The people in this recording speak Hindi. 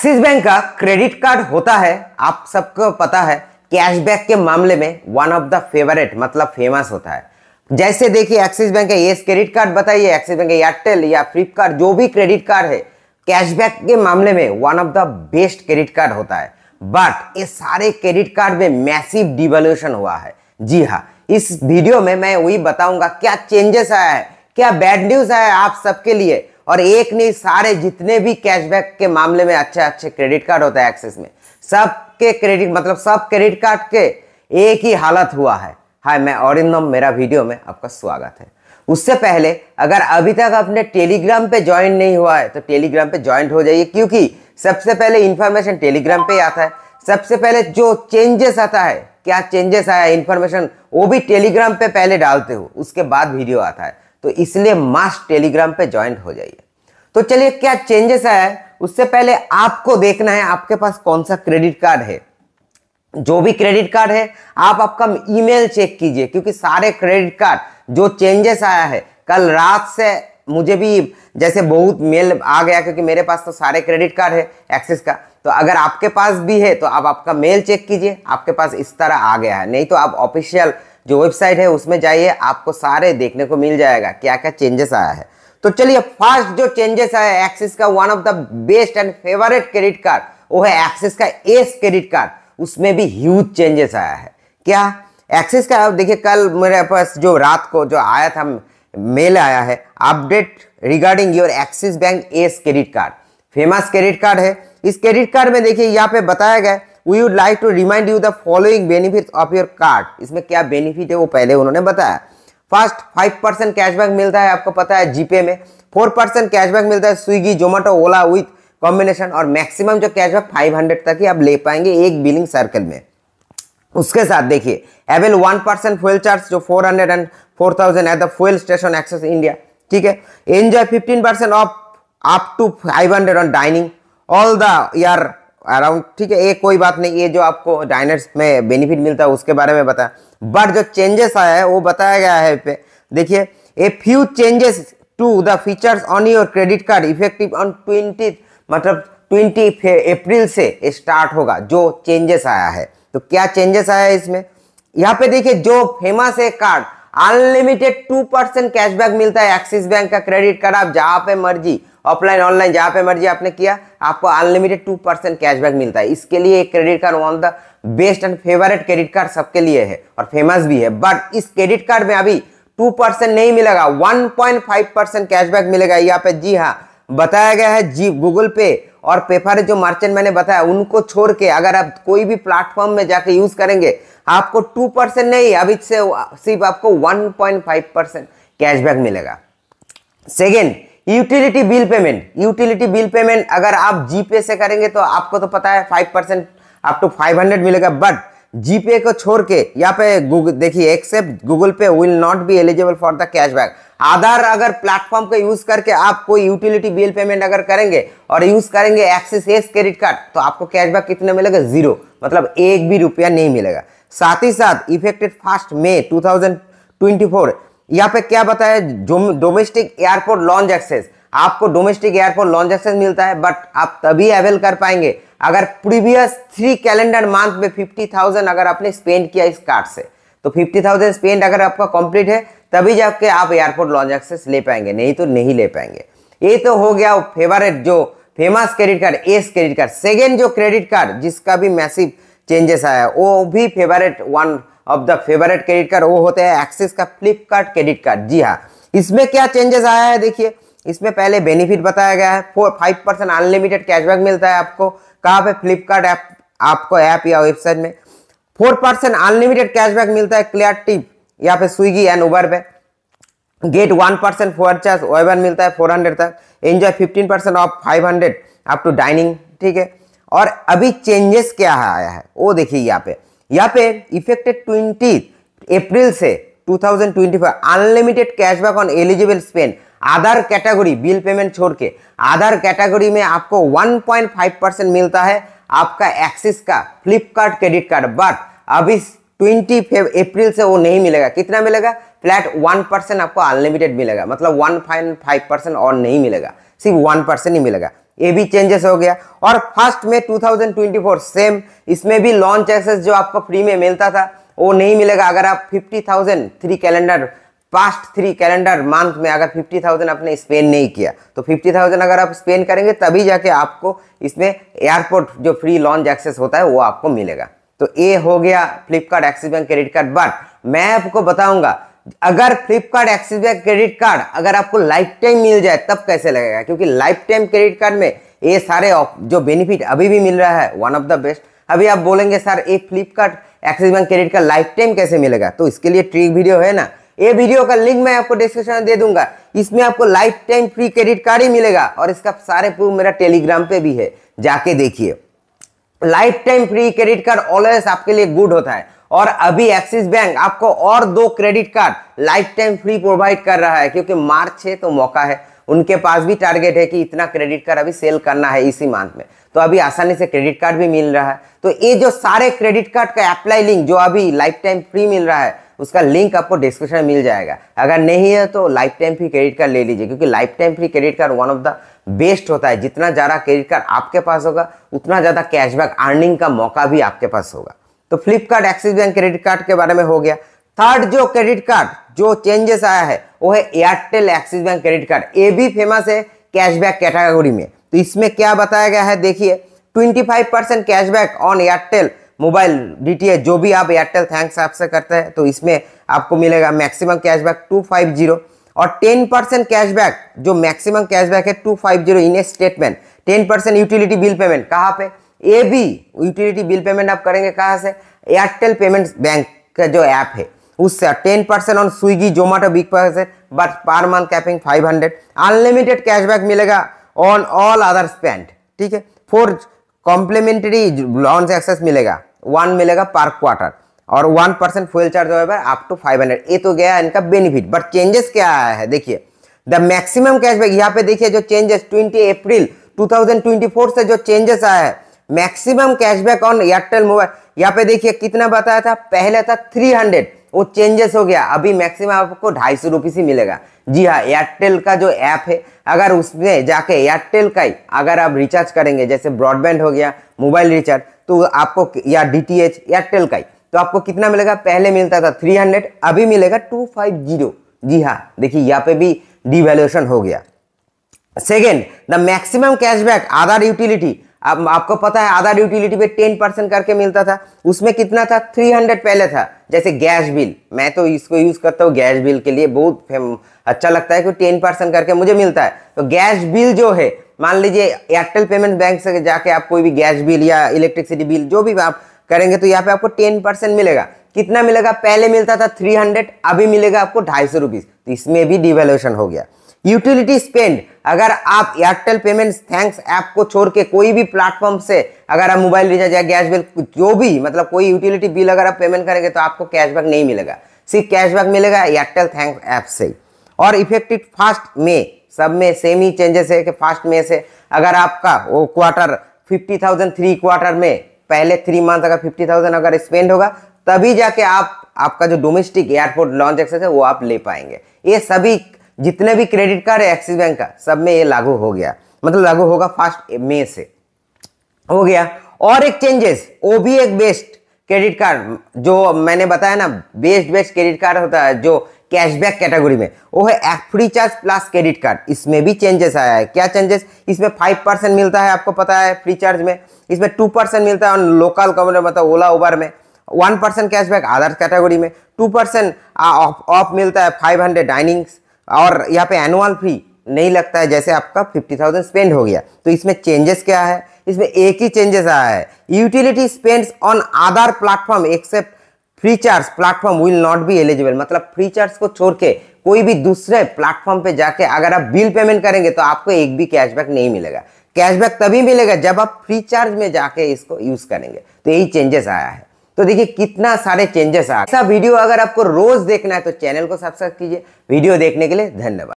एक्सिस बैंक का क्रेडिट कार्ड होता है आप सबको पता है कैशबैक के मामले में वन ऑफ द फेवरेट मतलब फेमस होता है जैसे देखिए एक्सिस बैंक का ये क्रेडिट कार्ड बताइए एक्सिस बैंक एयरटेल या फ्लिपकार्ट जो भी क्रेडिट कार्ड है कैशबैक के मामले में one of the best credit card होता है बट ये सारे क्रेडिट कार्ड में मैसिव डिवोल्यूशन हुआ है जी हाँ इस वीडियो में मैं वही बताऊंगा क्या चेंजेस आया है क्या बैड न्यूज आया है आप सबके लिए और एक नहीं सारे जितने भी कैशबैक के मामले में अच्छे अच्छे क्रेडिट कार्ड होता है एक्सेस में सबके क्रेडिट मतलब सब क्रेडिट कार्ड के एक ही हालत हुआ है हाय मैं औरिंदम मेरा वीडियो में आपका स्वागत है उससे पहले अगर अभी तक आपने टेलीग्राम पे ज्वाइन नहीं हुआ है तो टेलीग्राम पे ज्वाइन हो जाइए क्योंकि सबसे पहले इन्फॉर्मेशन टेलीग्राम पे आता है सबसे पहले जो चेंजेस आता है क्या चेंजेस आया इन्फॉर्मेशन वो भी टेलीग्राम पे पहले डालते हो उसके बाद वीडियो आता है तो इसलिए मास टेलीग्राम पे ज्वाइंट हो जाइए तो चलिए क्या चेंजेस आया है उससे पहले आपको देखना है आपके पास कौन सा क्रेडिट कार्ड है जो भी क्रेडिट कार्ड है आप आपका ईमेल चेक कीजिए क्योंकि सारे क्रेडिट कार्ड जो चेंजेस आया है कल रात से मुझे भी जैसे बहुत मेल आ गया क्योंकि मेरे पास तो सारे क्रेडिट कार्ड है एक्सिस का तो अगर आपके पास भी है तो आप आपका मेल चेक कीजिए आपके पास इस तरह आ गया है नहीं तो आप ऑफिशियल जो वेबसाइट है उसमें जाइए आपको सारे देखने को मिल जाएगा क्या क्या चेंजेस आया है तो चलिए फर्स्ट जो चेंजेस आया एक्सिस का one of the best and favourite credit card वो है एक्सिस का एस क्रेडिट कार्ड उसमें भी ह्यूज चेंजेस आया है क्या एक्सिस का देखिए कल मेरे पास जो रात को जो आया था मेल आया है update regarding your Axis bank ace credit card famous credit card है इस क्रेडिट कार्ड में देखिए यहाँ पे बताया गया we would like to remind you the following benefit of your card इसमें क्या बेनिफिट है वो पहले उन्होंने बताया फर्स्ट फाइव परसेंट कैशबैक मिलता है आपको पता है जीपे में फोर परसेंट कैशबैक मिलता है स्विगी जोमेटो ओला विथ कॉम्बिनेशन और मैक्सिमम जो कैशबैक फाइव हंड्रेड तक ही आप ले पाएंगे एक बिलिंग सर्कल में उसके साथ देखिए avail one percent fuel charge जो four hundred and four thousand at the fuel station access India ठीक है enjoy fifteen percent off up to five hundred on dining all the year around ठीक है ये कोई बात नहीं ये जो आपको डाइनर्स में बेनिफिट मिलता है उसके बारे में बताया बट जो चेंजेस आया है वो बताया गया है पे देखिए a few changes to the features on your credit card effective on twenty मतलब ट्वेंटी अप्रैल से स्टार्ट होगा जो चेंजेस आया है तो क्या चेंजेस आया है इसमें यहाँ पे देखिए जो फेमस है card unlimited two percent cashback मिलता है एक्सिस बैंक का क्रेडिट कार्ड आप जहाँ पे मर्जी ऑफलाइन ऑनलाइन जहाँ पे मर्जी आपने किया आपको अनलिमिटेड टू परसेंट कैशबैक मिलता है इसके लिए credit card one the best and favourite credit card सबके लिए है और फेमस भी है बट इस क्रेडिट कार्ड में अभी टू परसेंट नहीं मिलेगा one point five percent cashback मिलेगा यहाँ पे जी हाँ बताया गया है जी गूगल पे और पेपर जो मर्चेंट मैंने बताया उनको छोड़ के अगर आप कोई भी प्लेटफॉर्म में जाके यूज करेंगे आपको टू परसेंट नहीं अभी से सिर्फ आपको one point five percent cashback मिलेगा second utility bill payment utility bill payment अगर आप जीपे से करेंगे तो आपको तो पता है five percent up to five hundred मिलेगा बट जीपे को छोड़ के यहाँ पे गूगल देखिए except Google Pay will not be eligible for the cashback other अगर प्लेटफॉर्म का यूज करके आप कोई यूटिलिटी बिल पेमेंट अगर करेंगे और यूज करेंगे एक्सिस एस क्रेडिट कार्ड तो आपको कैशबैक कितने मिलेगा जीरो मतलब एक भी रुपया नहीं मिलेगा साथ ही साथ इफेक्टेड फर्स्ट मे टू यहाँ पे क्या बताया डोमेस्टिक एयरपोर्ट लॉन्च एक्सेस आपको डोमेस्टिक एयरपोर्ट लॉन्च एक्सेस मिलता है बट आप तभी अवेल कर पाएंगे अगर प्रीवियस थ्री कैलेंडर मंथ में फिफ्टी थाउजेंड अगर आपने स्पेंड किया इस कार्ड से तो फिफ्टी थाउजेंड स्पेंड अगर आपका कंप्लीट है तभी जाके आप एयरपोर्ट लॉन्च एक्सेस ले पाएंगे नहीं तो नहीं ले पाएंगे ये तो हो गया फेवरेट जो famous credit card Ace credit card second जो क्रेडिट कार्ड जिसका भी मैसिव चेंजेस आया वो भी favourite one of the favourite credit card वो होते हैं एक्सिस का फ्लिपकार्ट क्रेडिट कार्ड जी हाँ इसमें क्या चेंजेस आया है देखिए इसमें पहले बेनिफिट बताया गया है four five percent unlimited cashback मिलता है आपको कहाँ पे फ्लिपकार्ट ऐप आपको ऐप या वेबसाइट में फोर परसेंट अनलिमिटेड कैशबैक मिलता है क्लियर टिप या फिर स्विगी एंड उबर पे get one percent fuel charge waiver मिलता है फोर हंड्रेड तक enjoy fifteen percent off five hundred up to dining ठीक है और अभी चेंजेस क्या आया है वो देखिए यहाँ पे यहाँ पे इफेक्टेड ट्वेंटी अप्रैल से 2025 unlimited cashback on eligible spend other category bill payment छोड़ के आधार कैटेगरी में आपको 1.5 परसेंट मिलता है आपका एक्सिस का फ्लिपकार्ट क्रेडिट कार्ड बट अभी ट्वेंटी अप्रैल से वो नहीं मिलेगा कितना मिलेगा फ्लैट वन परसेंट आपको अनलिमिटेड मिलेगा मतलब वन पॉइंट फाइव परसेंट और नहीं मिलेगा सिर्फ वन परसेंट ही मिलेगा ये भी चेंजेस हो गया और फर्स्ट में 2024 सेम इसमें भी लॉन्च एक्सेस जो आपको फ्री में मिलता था वो नहीं मिलेगा अगर आप 50,000 three calendar past three calendar month में अगर 50,000 आपने स्पेन नहीं किया तो 50,000 अगर आप स्पेन करेंगे तभी जाके आपको इसमें एयरपोर्ट जो फ्री लॉन्च एक्सेस होता है वो आपको मिलेगा तो ये हो गया Flipkart Axis bank credit card but मैं आपको बताऊंगा अगर Flipkart Axis bank credit card अगर आपको लाइफ टाइम मिल जाए तब कैसे लगेगा क्योंकि लाइफ टाइम क्रेडिट कार्ड में ये सारे जो बेनिफिट अभी भी मिल रहा है वन ऑफ द बेस्ट अभी आप बोलेंगे सर ये Flipkart Axis bank credit card lifetime कैसे मिलेगा तो इसके लिए ट्रिक वीडियो है ना ये वीडियो का लिंक मैं आपको डिस्क्रिप्शन में दे दूंगा इसमें आपको lifetime free credit card ही मिलेगा और इसका सारे प्रूफ मेरा टेलीग्राम पे भी है जाके देखिए lifetime free credit card always आपके लिए गुड होता है और अभी एक्सिस बैंक आपको और दो credit card lifetime free provide कर रहा है क्योंकि मार्च है तो मौका है उनके पास भी टारगेट है कि इतना क्रेडिट कार्ड अभी सेल करना है इसी मंथ में तो अभी आसानी से क्रेडिट कार्ड भी मिल रहा है तो ये जो सारे क्रेडिट कार्ड का अप्लाई लिंक जो अभी लाइफ टाइम फ्री मिल रहा है उसका लिंक आपको डिस्क्रिप्शन में मिल जाएगा अगर नहीं है तो lifetime free credit card ले लीजिए क्योंकि lifetime free credit card one of the best होता है जितना ज़्यादा क्रेडिट कार्ड आपके पास होगा उतना ज़्यादा कैशबैक अर्निंग का मौका भी आपके पास होगा तो Flipkart Axis bank credit card के बारे में हो गया थर्ड जो क्रेडिट कार्ड जो चेंजेस आया है वो है Airtel Axis bank credit card ये भी फेमस है कैशबैक कैटेगरी में तो इसमें क्या बताया गया है देखिए 25 percent cashback on Airtel mobile डी जो भी आप एयरटेल थैंक्स ऐप से करते हैं तो इसमें आपको मिलेगा मैक्सिमम कैशबैक 250 और 10 परसेंट कैशबैक जो मैक्सिमम कैशबैक है 250 in a statement 10 percent utility bill payment कहाँ पे ये भी यूटिलिटी बिल पेमेंट आप करेंगे कहाँ से एयरटेल पेमेंट्स बैंक का जो ऐप है उससे ten percent on Swiggy Zomato बिग percent but per month capping five hundred unlimited cashback मिलेगा ऑन ऑल अदर स्पेंड ठीक है फोर कॉम्प्लीमेंट्री लॉन्च एक्सेस मिलेगा वन मिलेगा पर क्वार्टर और वन परसेंट फ्यूल चार्ज होगा अप टू फाइव हंड्रेड ये तो गया इनका बेनिफिट बट चेंजेस क्या आया है देखिए द मैक्सिमम कैशबैक यहाँ पे देखिए जो चेंजेस ट्वेंटी अप्रैल फोर से जो चेंजेस आया है maximum cashback on Airtel mobile यहाँ पे देखिए कितना बताया था पहले था थ्री हंड्रेड वो चेंजेस हो गया अभी मैक्सिमम आपको ढाई सौ रुपीज़ ही मिलेगा जी हाँ एयरटेल का जो ऐप है अगर उसमें जाके एयरटेल का ही अगर आप रिचार्ज करेंगे जैसे ब्रॉडबैंड हो गया मोबाइल रिचार्ज तो आपको या डी टी एच एयरटेल का ही तो आपको कितना मिलेगा पहले मिलता था थ्री हंड्रेड अभी मिलेगा टू फाइव जीरो जी हाँ देखिए यहाँ पे भी डिवेल्यूशन हो गया second the maximum cashback other utility अब आपको पता है आधार यूटिलिटी पे टेन परसेंट करके मिलता था उसमें कितना था थ्री हंड्रेड पहले था जैसे गैस बिल मैं तो इसको यूज़ करता हूँ गैस बिल के लिए बहुत अच्छा लगता है कि टेन परसेंट करके मुझे मिलता है तो गैस बिल जो है मान लीजिए एयरटेल पेमेंट बैंक से जाके आप कोई भी गैस बिल या इलेक्ट्रिसिटी बिल जो भी आप करेंगे तो यहाँ पे आपको टेन परसेंट मिलेगा कितना मिलेगा पहले मिलता था थ्री हंड्रेड अभी मिलेगा आपको ढाई सौ रुपीज़ तो इसमें भी डिवेल्यूशन हो गया यूटिलिटी स्पेंड अगर आप एयरटेल पेमेंट्स थैंक्स ऐप को छोड़ के कोई भी प्लेटफॉर्म से अगर आप मोबाइल रिचार्ज या गैस बिल जो भी मतलब कोई यूटिलिटी बिल अगर आप पेमेंट करेंगे तो आपको कैशबैक नहीं मिलेगा सिर्फ कैशबैक मिलेगा एयरटेल थैंक्स ऐप से और इफेक्टिव फास्ट मे सब में सेम ही चेंजेस है कि फास्ट मे से अगर आपका वो quarter fifty thousand three quarter में पहले थ्री मंथ अगर फिफ्टी थाउजेंड अगर स्पेंड होगा तभी जाके आप आपका जो डोमेस्टिक एयरपोर्ट लॉन्च एक्सेस है वो आप ले पाएंगे ये सभी जितने भी क्रेडिट कार्ड है एक्सिस बैंक का सब में ये लागू हो गया मतलब लागू होगा फर्स्ट मे से हो गया और एक चेंजेस वो भी एक बेस्ट क्रेडिट कार्ड जो मैंने बताया ना बेस्ट बेस्ट क्रेडिट कार्ड होता है जो कैशबैक कैटेगरी में वो है एक Freecharge plus credit card इसमें भी चेंजेस आया है क्या चेंजेस इसमें फाइव परसेंट मिलता है आपको पता है फ्री चार्ज में इसमें टू परसेंट मिलता है लोकल कमरे मतलब ओला उबर में one percent cashback other category में टू परसेंट ऑफ मिलता है फाइव हंड्रेड डाइनिंग्स और यहाँ पे एनुअल फी नहीं लगता है जैसे आपका फिफ्टी थाउजेंड स्पेंड हो गया तो इसमें चेंजेस क्या है इसमें एक ही चेंजेस आया है utility spend on other platform except Freecharge platform will not be eligible मतलब फ्री चार्ज को छोड़ के कोई भी दूसरे प्लेटफॉर्म पे जाके अगर आप बिल पेमेंट करेंगे तो आपको एक भी कैशबैक नहीं मिलेगा कैशबैक तभी मिलेगा जब आप फ्री चार्ज में जाके इसको यूज करेंगे तो यही चेंजेस आया है तो देखिए कितना सारे चेंजेस आ ऐसा वीडियो अगर आपको रोज देखना है तो चैनल को सब्सक्राइब कीजिए वीडियो देखने के लिए धन्यवाद